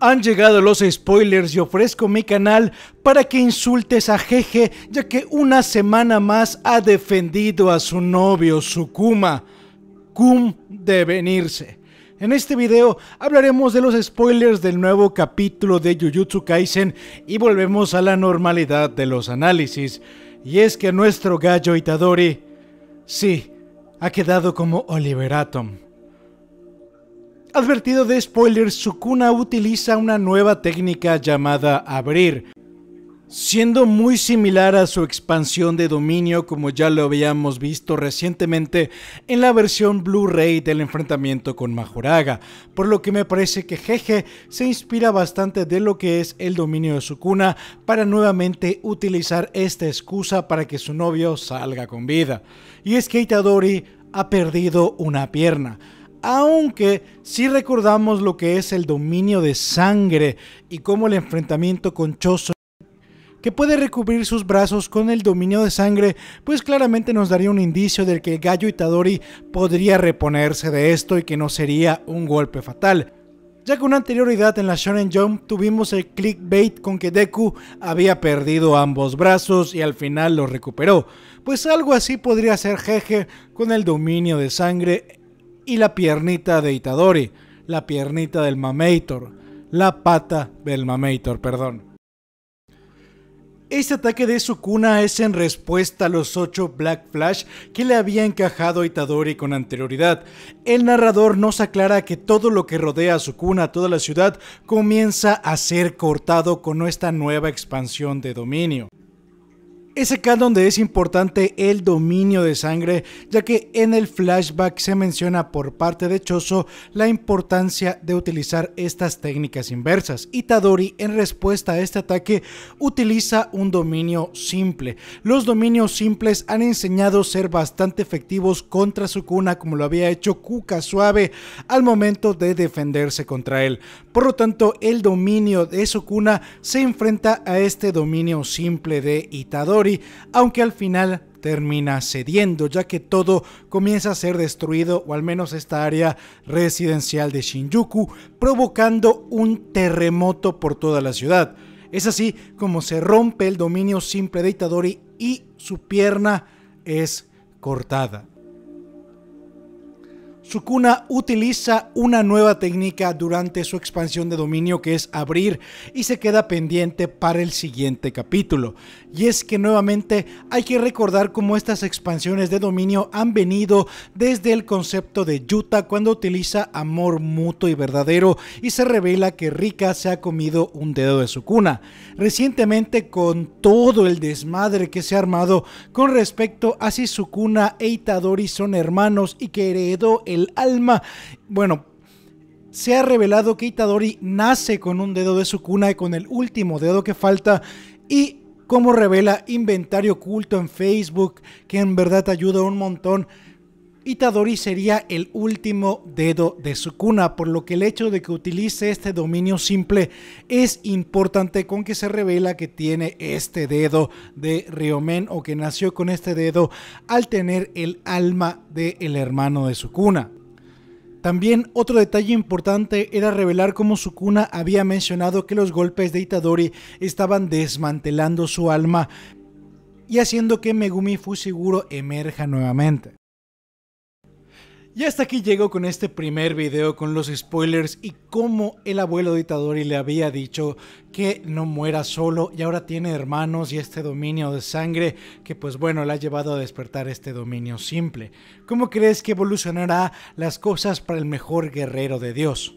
Han llegado los spoilers y ofrezco mi canal para que insultes a Jeje, ya que una semana más ha defendido a su novio Sukuma, cum de venirse. En este video hablaremos de los spoilers del nuevo capítulo de Jujutsu Kaisen y volvemos a la normalidad de los análisis y es que nuestro gallo Itadori, sí, ha quedado como Oliver Atom. Advertido de spoilers, Sukuna utiliza una nueva técnica llamada abrir, Siendo muy similar a su expansión de dominio como ya lo habíamos visto recientemente en la versión Blu-ray del enfrentamiento con Majoraga, por lo que me parece que Jeje se inspira bastante de lo que es el dominio de Sukuna para nuevamente utilizar esta excusa para que su novio salga con vida. Y es que Itadori ha perdido una pierna aunque si recordamos lo que es el dominio de sangre y cómo el enfrentamiento con que puede recubrir sus brazos con el dominio de sangre, pues claramente nos daría un indicio de que el gallo Itadori podría reponerse de esto y que no sería un golpe fatal. Ya que con anterioridad en la Shonen Jump tuvimos el clickbait con que Deku había perdido ambos brazos y al final los recuperó, pues algo así podría ser Jeje con el dominio de sangre y la piernita de Itadori, la piernita del Mameitor, la pata del Mameitor, perdón. Este ataque de Sukuna es en respuesta a los 8 Black Flash que le había encajado Itadori con anterioridad. El narrador nos aclara que todo lo que rodea a Sukuna, toda la ciudad, comienza a ser cortado con esta nueva expansión de dominio. Es acá donde es importante el dominio de sangre, ya que en el flashback se menciona por parte de Choso la importancia de utilizar estas técnicas inversas. Itadori en respuesta a este ataque, utiliza un dominio simple. Los dominios simples han enseñado ser bastante efectivos contra Sukuna, como lo había hecho Kuka Suave al momento de defenderse contra él. Por lo tanto, el dominio de Sukuna se enfrenta a este dominio simple de Itadori aunque al final termina cediendo, ya que todo comienza a ser destruido, o al menos esta área residencial de Shinjuku, provocando un terremoto por toda la ciudad. Es así como se rompe el dominio simple de Itadori y su pierna es cortada. Sukuna utiliza una nueva técnica durante su expansión de dominio que es abrir y se queda pendiente para el siguiente capítulo. Y es que nuevamente hay que recordar cómo estas expansiones de dominio han venido desde el concepto de Yuta cuando utiliza amor mutuo y verdadero y se revela que Rika se ha comido un dedo de Sukuna. Recientemente con todo el desmadre que se ha armado con respecto a si Sukuna e Itadori son hermanos y que heredó el alma. Bueno, se ha revelado que Itadori nace con un dedo de su cuna y con el último dedo que falta y como revela inventario oculto en Facebook que en verdad ayuda un montón Itadori sería el último dedo de Sukuna, por lo que el hecho de que utilice este dominio simple es importante con que se revela que tiene este dedo de Ryomen o que nació con este dedo al tener el alma del el hermano de Sukuna. También otro detalle importante era revelar cómo Sukuna había mencionado que los golpes de Itadori estaban desmantelando su alma y haciendo que Megumi Fushiguro emerja nuevamente. Y hasta aquí llego con este primer video con los spoilers y cómo el abuelo de Itadori le había dicho que no muera solo y ahora tiene hermanos y este dominio de sangre que pues bueno le ha llevado a despertar este dominio simple. ¿Cómo crees que evolucionará las cosas para el mejor guerrero de Dios?